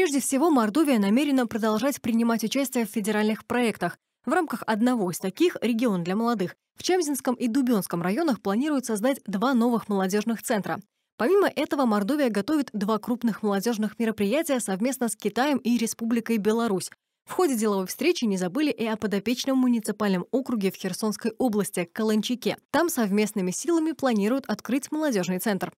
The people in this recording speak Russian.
Прежде всего, Мордовия намерена продолжать принимать участие в федеральных проектах. В рамках одного из таких «Регион для молодых» в Чамзинском и Дубенском районах планируют создать два новых молодежных центра. Помимо этого, Мордовия готовит два крупных молодежных мероприятия совместно с Китаем и Республикой Беларусь. В ходе деловой встречи не забыли и о подопечном муниципальном округе в Херсонской области – Каланчике. Там совместными силами планируют открыть молодежный центр.